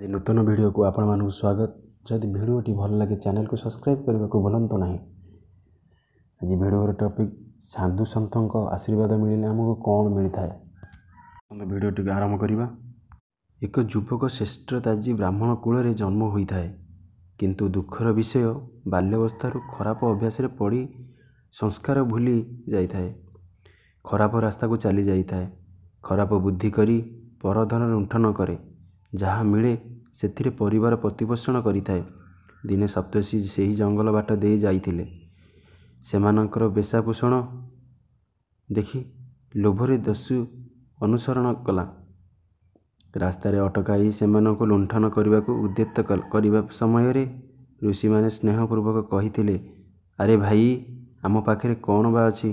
ଆଜି ନୂତନ ଭିଡ଼ିଓକୁ ଆପଣମାନଙ୍କୁ ସ୍ୱାଗତ ଯଦି ଭିଡ଼ିଓଟି ଭଲ ଲାଗେ ଚ୍ୟାନେଲକୁ ସବସ୍କ୍ରାଇବ୍ କରିବାକୁ ଭୁଲନ୍ତୁ ନାହିଁ ଆଜି ଭିଡ଼ିଓର ଟପିକ୍ ସାଧୁ ସନ୍ଥଙ୍କ ଆଶୀର୍ବାଦ ମିଳିଲେ ଆମକୁ କ'ଣ ମିଳିଥାଏ ଭିଡ଼ିଓଟିକୁ ଆରମ୍ଭ କରିବା ଏକ ଯୁବକ ଶ୍ରେଷ୍ଠ ତାଜି ବ୍ରାହ୍ମଣ କୂଳରେ ଜନ୍ମ ହୋଇଥାଏ କିନ୍ତୁ ଦୁଃଖର ବିଷୟ ବାଲ୍ୟବସ୍ଥାରୁ ଖରାପ ଅଭ୍ୟାସରେ ପଡ଼ି ସଂସ୍କାର ଭୁଲି ଯାଇଥାଏ ଖରାପ ରାସ୍ତାକୁ ଚାଲିଯାଇଥାଏ ଖରାପ ବୁଦ୍ଧି କରି ପରଧନ ଲୁଣ୍ଠନ କରେ ଯାହା ମିଳେ ସେଥିରେ ପରିବାର ପ୍ରତିପୋଷଣ କରିଥାଏ ଦିନେ ସପ୍ତଶୀ ସେହି ଜଙ୍ଗଲ ବାଟ ଦେଇ ଯାଇଥିଲେ ସେମାନଙ୍କର ବେଶାପୋଷଣ ଦେଖି ଲୋଭରେ ଦସ୍ୟୁ ଅନୁସରଣ କଲା ରାସ୍ତାରେ ଅଟକାଇ ସେମାନଙ୍କୁ ଲୁଣ୍ଠନ କରିବାକୁ ଉଦ୍ୟତ କରିବା ସମୟରେ ଋଷିମାନେ ସ୍ନେହପୂର୍ବକ କହିଥିଲେ ଆରେ ଭାଇ ଆମ ପାଖରେ କ'ଣ ବା ଅଛି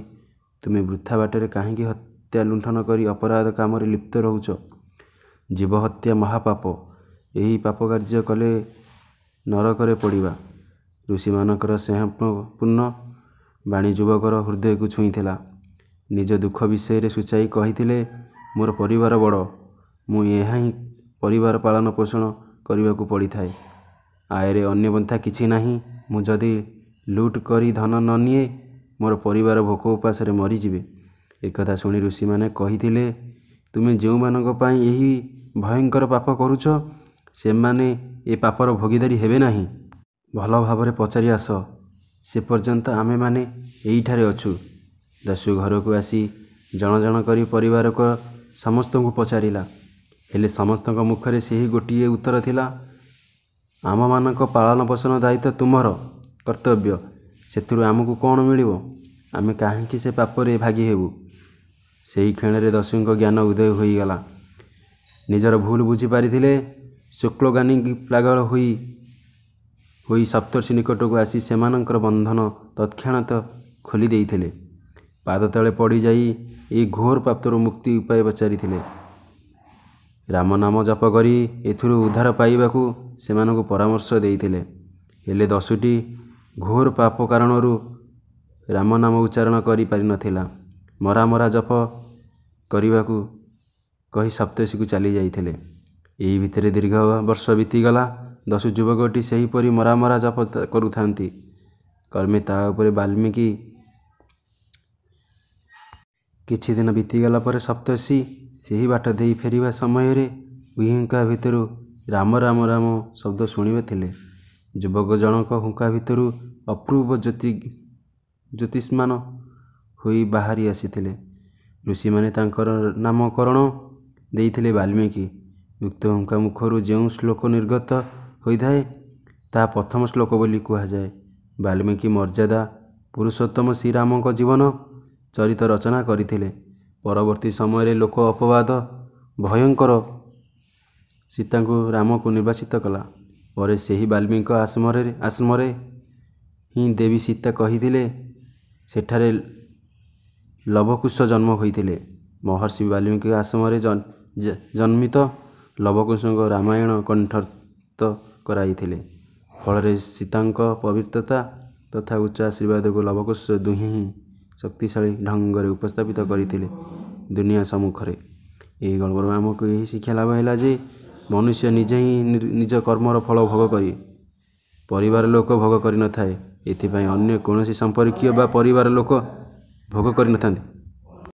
ତୁମେ ବୃଥା ବାଟରେ କାହିଁକି ହତ୍ୟା ଲୁଣ୍ଠନ କରି ଅପରାଧ କାମରେ ଲିପ୍ତ ରହୁଛ ଜୀବହତ୍ୟା ମହାପାପ ଏହି ପାପ କାର୍ଯ୍ୟ କଲେ ନରକରେ ପଡ଼ିବା ଋଷିମାନଙ୍କର ସ୍ନେହପୂର୍ଣ୍ଣ ବାଣୀ ଯୁବକର ହୃଦୟକୁ ଛୁଇଁଥିଲା ନିଜ ଦୁଃଖ ବିଷୟରେ ସୂଚାଇ କହିଥିଲେ ମୋର ପରିବାର ବଡ଼ ମୁଁ ଏହା ହିଁ ପରିବାର ପାଳନ ପୋଷଣ କରିବାକୁ ପଡ଼ିଥାଏ ଆୟରେ ଅନ୍ୟ ପନ୍ଥା କିଛି ନାହିଁ ମୁଁ ଯଦି ଲୁଟ୍ କରି ଧନ ନ ନିଏ ମୋର ପରିବାର ଭୋକ ଉପାସରେ ମରିଯିବେ ଏକଥା ଶୁଣି ଋଷିମାନେ କହିଥିଲେ ତୁମେ ଯେଉଁମାନଙ୍କ ପାଇଁ ଏହି ଭୟଙ୍କର ପାପ କରୁଛ ସେମାନେ ଏ ପାପର ଭୋଗିଦାରୀ ହେବେ ନାହିଁ ଭଲ ଭାବରେ ପଚାରି ଆସ ସେ ପର୍ଯ୍ୟନ୍ତ ଆମେମାନେ ଏଇଠାରେ ଅଛୁ ଦାସୁ ଘରକୁ ଆସି ଜଣ ଜଣ କରି ପରିବାରକ ସମସ୍ତଙ୍କୁ ପଚାରିଲା ହେଲେ ସମସ୍ତଙ୍କ ମୁଖରେ ସେହି ଗୋଟିଏ ଉତ୍ତର ଥିଲା ଆମମାନଙ୍କ ପାଳନ ପୋଷଣ ଦାୟିତ୍ୱ ତୁମର କର୍ତ୍ତବ୍ୟ ସେଥିରୁ ଆମକୁ କ'ଣ ମିଳିବ ଆମେ କାହିଁକି ସେ ପାପରେ ଭାଗି ହେବୁ ସେହି କ୍ଷଣରେ ଦସୁଙ୍କ ଜ୍ଞାନ ଉଦୟ ହୋଇଗଲା ନିଜର ଭୁଲ ବୁଝିପାରିଥିଲେ ଶୁକ୍ଳଗାନୀ ପ୍ଲାଗଳ ହୋଇ ହୋଇ ସପ୍ତର୍ଷି ନିକଟକୁ ଆସି ସେମାନଙ୍କର ବନ୍ଧନ ତତ୍କ୍ଷଣାତ୍ ଖୋଲି ଦେଇଥିଲେ ପାଦ ତଳେ ପଡ଼ିଯାଇ ଏହି ଘୋର ପ୍ରାପ୍ତରୁ ମୁକ୍ତି ଉପାୟ ପଚାରିଥିଲେ ରାମ ନାମ ଜପ କରି ଏଥିରୁ ଉଦ୍ଧାର ପାଇବାକୁ ସେମାନଙ୍କୁ ପରାମର୍ଶ ଦେଇଥିଲେ ହେଲେ ଦଶଟି ଘୋର ପାପ କାରଣରୁ ରାମ ନାମ ଉଚ୍ଚାରଣ କରିପାରିନଥିଲା ମରାମରା ଜପ କରିବାକୁ କହି ସପ୍ତଷୀକୁ ଚାଲିଯାଇଥିଲେ ଏହି ଭିତରେ ଦୀର୍ଘ ବର୍ଷ ବିତିଗଲା ଦଶ ଯୁବକଟି ସେହିପରି ମରାମରା ଜପ କରୁଥାନ୍ତି କର୍ମେ ତା ଉପରେ ବାଲ୍ମିକି କିଛି ଦିନ ବିତିଗଲା ପରେ ସପ୍ତଶୀ ସେହି ବାଟ ଦେଇ ଫେରିବା ସମୟରେ ଉହିଙ୍କା ଭିତରୁ ରାମ ରାମ ରାମ ଶବ୍ଦ ଶୁଣିବେ ଥିଲେ ଯୁବକ ଜଣଙ୍କ ହୁଙ୍କା ଭିତରୁ ଅପୂର୍ବ ଜ୍ୟୋତି ଜ୍ୟୋତିଷ୍ମାନ ହୋଇ ବାହାରି ଆସିଥିଲେ ଋଷିମାନେ ତାଙ୍କର ନାମକରଣ ଦେଇଥିଲେ ବାଲ୍ମିକି ଉକ୍ତ ଓଙ୍କା ମୁଖରୁ ଯେଉଁ ଶ୍ଳୋକ ନିର୍ଗତ ହୋଇଥାଏ ତାହା ପ୍ରଥମ ଶ୍ଳୋକ ବୋଲି କୁହାଯାଏ ବାଲ୍ମୀକି ମର୍ଯ୍ୟାଦା ପୁରୁଷୋତ୍ତମ ଶ୍ରୀରାମଙ୍କ ଜୀବନ ଚରିତ ରଚନା କରିଥିଲେ ପରବର୍ତ୍ତୀ ସମୟରେ ଲୋକ ଅପବାଦ ଭୟଙ୍କର ସୀତାଙ୍କୁ ରାମକୁ ନିର୍ବାସିତ କଲା ପରେ ସେହି ବାଲ୍ମୀକି ଆଶ୍ରମରେ ଆଶ୍ରମରେ ହିଁ ଦେବୀ ସୀତା କହିଥିଲେ ସେଠାରେ ଲବକୁଶ ଜନ୍ମ ହୋଇଥିଲେ ମହର୍ଷି ବାଲ୍ମୀକି ଆଶ୍ରମରେ ଜନ୍ମିତ ଲବକୁଶଙ୍କ ରାମାୟଣ କଣ୍ଠର୍ଥ କରାଇଥିଲେ ଫଳରେ ସୀତାଙ୍କ ପବିତ୍ରତା ତଥା ଉଚ୍ଚ ଆଶୀର୍ବାଦକୁ ଲବକୁଶ ଦୁହିଁ ହିଁ ଶକ୍ତିଶାଳୀ ଢଙ୍ଗରେ ଉପସ୍ଥାପିତ କରିଥିଲେ ଦୁନିଆ ସମ୍ମୁଖରେ ଏହି ଗଳ୍ପରୁ ଆମକୁ ଏହି ଶିକ୍ଷା ଲାଭ ହେଲା ଯେ ମନୁଷ୍ୟ ନିଜେ ହିଁ ନିଜ କର୍ମର ଫଳ ଭୋଗ କରି ପରିବାର ଲୋକ ଭୋଗ କରିନଥାଏ ଏଥିପାଇଁ ଅନ୍ୟ କୌଣସି ସମ୍ପର୍କୀୟ ବା ପରିବାର ଲୋକ ଭୋଗ କରିନଥାନ୍ତି